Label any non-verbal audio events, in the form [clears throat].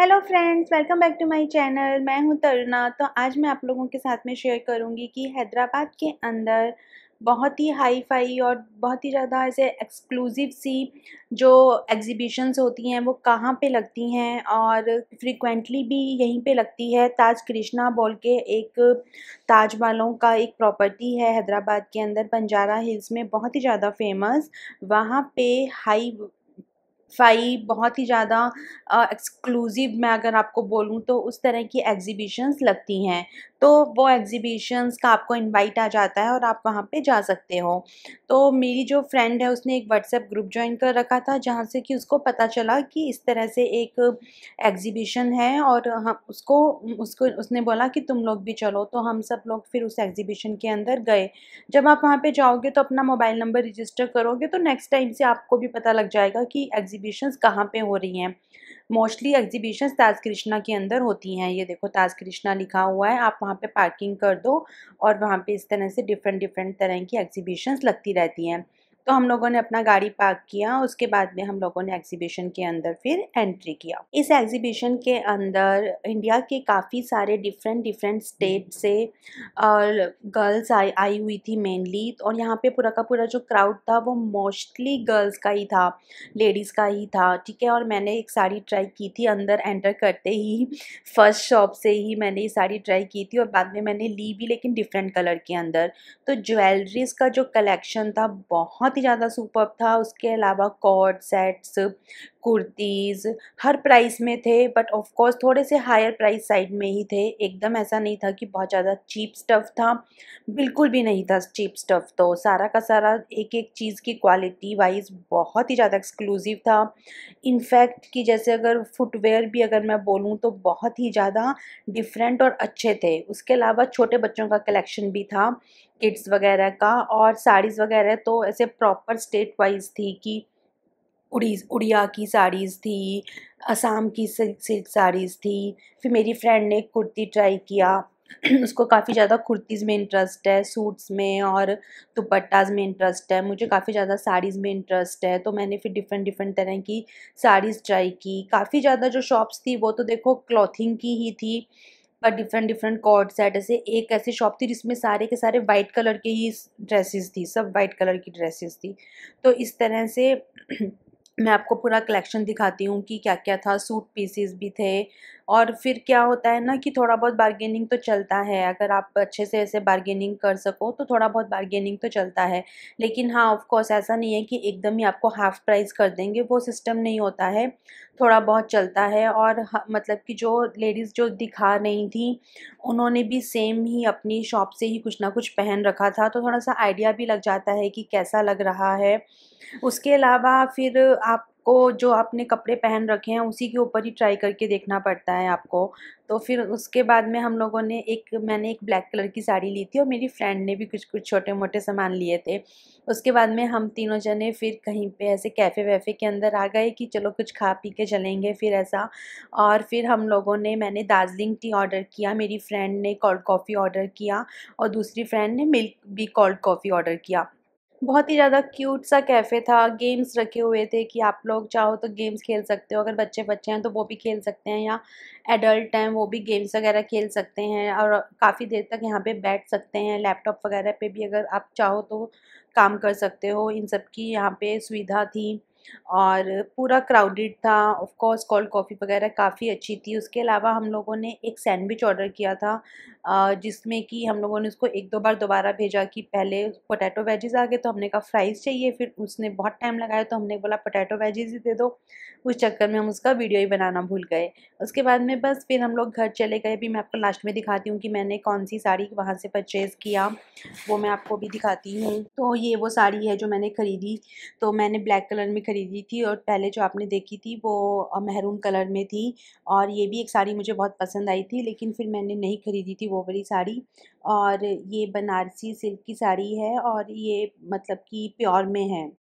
hello friends welcome back to my channel मैं हूं तरुणा तो आज मैं आप लोगों के साथ में शेयर करूंगी कि हैदराबाद के अंदर बहुत ही हाई फाई और बहुत ही ज़्यादा ऐसे एक्सक्लूसिव सी जो एग्जीबिशंस होती हैं वो कहाँ पे लगती हैं और फ्रिक्वेंटली भी यहीं पे लगती है ताज कृष्णा बोल के एक ताज वालों का एक प्रॉपर्टी है हैदराबाद के अंदर बंजारा हिल्स में बहुत ही ज़्यादा फेमस वहाँ पे हाई फाई बहुत ही ज़्यादा एक्सक्लूसिव मैं अगर आपको बोलूँ तो उस तरह की एग्जीबिशंस लगती हैं तो वो एग्जीबिशंस का आपको इनवाइट आ जाता है और आप वहाँ पे जा सकते हो तो मेरी जो फ्रेंड है उसने एक व्हाट्सएप ग्रुप ज्वाइन कर रखा था जहाँ से कि उसको पता चला कि इस तरह से एक एग्ज़िबिशन है और हम उसको उसको उसने बोला कि तुम लोग भी चलो तो हम सब लोग फिर उस एग्ज़िबिशन के अंदर गए जब आप वहाँ पर जाओगे तो अपना मोबाइल नंबर रजिस्टर करोगे तो नेक्स्ट टाइम से आपको भी पता लग जाएगा कि एग्जी एग्जीबिशंस कहाँ पे हो रही हैं मोस्टली एग्जीबिशंस ताज कृष्णा के अंदर होती हैं ये देखो ताज कृष्णा लिखा हुआ है आप वहाँ पे पार्किंग कर दो और वहाँ पे इस तरह से डिफरेंट डिफरेंट तरह की एग्जीबिशंस लगती रहती हैं तो हम लोगों ने अपना गाड़ी पार्क किया उसके बाद में हम लोगों ने एग्जीबिशन के अंदर फिर एंट्री किया इस एग्जीबिशन के अंदर इंडिया के काफ़ी सारे डिफरेंट डिफरेंट स्टेट से और गर्ल्स आई आई हुई थी मेनली और यहाँ पे पूरा का पूरा जो क्राउड था वो मोस्टली गर्ल्स का ही था लेडीज़ का ही था ठीक है और मैंने एक साड़ी ट्राई की थी अंदर एंटर करते ही फर्स्ट शॉप से ही मैंने ये साड़ी ट्राई की थी और बाद में मैंने ली भी लेकिन डिफरेंट कलर के अंदर तो ज्वेलरीज का जो कलेक्शन था बहुत बहुत ही ज़्यादा सुपर था उसके अलावा कॉर्ड सेट्स कुर्तीज़ हर प्राइस में थे बट ऑफ कोर्स थोड़े से हायर प्राइस साइड में ही थे एकदम ऐसा नहीं था कि बहुत ज़्यादा चीप स्टफ़ था बिल्कुल भी नहीं था चीप स्टफ़ तो सारा का सारा एक एक चीज़ की क्वालिटी वाइज बहुत ही ज़्यादा एक्सक्लूसिव था इनफैक्ट कि जैसे अगर फुटवेयर भी अगर मैं बोलूँ तो बहुत ही ज़्यादा डिफरेंट और अच्छे थे उसके अलावा छोटे बच्चों का कलेक्शन भी था किड्स वगैरह का और साड़ीज़ वगैरह तो ऐसे प्रॉपर स्टेट वाइज थी कि उड़ी उड़िया की साड़ीज़ थी असम की सिल्क साड़ीज़ थी फिर मेरी फ्रेंड ने कुर्ती ट्राई किया [clears throat] उसको काफ़ी ज़्यादा कुर्तीज़ में इंटरेस्ट है सूट्स में और दुपट्टाज़ में इंटरेस्ट है मुझे काफ़ी ज़्यादा साड़ीज़ में इंटरेस्ट है तो मैंने फिर डिफरेंट डिफरेंट तरह की साड़ीज़ ट्राई की काफ़ी ज़्यादा जो शॉप्स थी वो तो देखो क्लॉथिंग की ही थी पर डिफरेंट डिफरेंट कॉर्ड सेट ऐसे एक ऐसी शॉप थी जिसमें सारे के सारे वाइट कलर के ही ड्रेसेस थी सब वाइट कलर की ड्रेसेस थी तो इस तरह से [clears throat] मैं आपको पूरा कलेक्शन दिखाती हूँ कि क्या क्या था सूट पीसीस भी थे और फिर क्या होता है ना कि थोड़ा बहुत बार्गेनिंग तो चलता है अगर आप अच्छे से ऐसे बार्गेनिंग कर सको तो थोड़ा बहुत बार्गेनिंग तो चलता है लेकिन हाँ ऑफकोर्स ऐसा नहीं है कि एकदम ही आपको हाफ़ प्राइस कर देंगे वो सिस्टम नहीं होता है थोड़ा बहुत चलता है और मतलब कि जो लेडीज़ जो दिखा रही थी उन्होंने भी सेम ही अपनी शॉप से ही कुछ ना कुछ पहन रखा था तो थोड़ा सा आइडिया भी लग जाता है कि कैसा लग रहा है उसके अलावा फिर आप को जो आपने कपड़े पहन रखे हैं उसी के ऊपर ही ट्राई करके देखना पड़ता है आपको तो फिर उसके बाद में हम लोगों ने एक मैंने एक ब्लैक कलर की साड़ी ली थी और मेरी फ्रेंड ने भी कुछ कुछ छोटे मोटे सामान लिए थे उसके बाद में हम तीनों जने फिर कहीं पे ऐसे कैफ़े वैफ़े के अंदर आ गए कि चलो कुछ खा पी के चलेंगे फिर ऐसा और फिर हम लोगों ने मैंने दार्जिलिंग टी ऑर्डर किया मेरी फ्रेंड ने कोल्ड कॉफ़ी ऑर्डर किया और दूसरी फ्रेंड ने मिल्क भी कोल्ड कॉफ़ी ऑर्डर किया बहुत ही ज़्यादा क्यूट सा कैफ़े था गेम्स रखे हुए थे कि आप लोग चाहो तो गेम्स खेल सकते हो अगर बच्चे बच्चे हैं तो वो भी खेल सकते हैं या एडल्ट हैं वो भी गेम्स वगैरह खेल सकते हैं और काफ़ी देर तक यहाँ पे बैठ सकते हैं लैपटॉप वगैरह पे भी अगर आप चाहो तो काम कर सकते हो इन सब की यहाँ पे सुविधा थी और पूरा क्राउडेड था ऑफ कोर्स कोल्ड कॉफ़ी वगैरह काफ़ी अच्छी थी उसके अलावा हम लोगों ने एक सैंडविच ऑर्डर किया था जिसमें कि हम लोगों ने उसको एक दो बार दोबारा भेजा कि पहले पोटैटो वेजेस आ गए तो हमने कहा फ्राइज़ चाहिए फिर उसने बहुत टाइम लगाया तो हमने बोला पोटैटो वेजेज ही दे दो उस चक्कर में हम उसका वीडियो ही बनाना भूल गए उसके बाद में बस फिर हम लोग घर चले गए भी मैं आपको लास्ट में दिखाती हूँ कि मैंने कौन सी साड़ी वहाँ से परचेज़ किया वो मैं आपको भी दिखाती हूँ तो ये वो साड़ी है जो मैंने ख़रीदी तो मैंने ब्लैक कलर में ख़रीदी थी और पहले जो आपने देखी थी वो महरून कलर में थी और ये भी एक साड़ी मुझे बहुत पसंद आई थी लेकिन फिर मैंने नहीं ख़रीदी थी वो वाली साड़ी और ये बनारसी सिल्क की साड़ी है और ये मतलब कि प्योर में है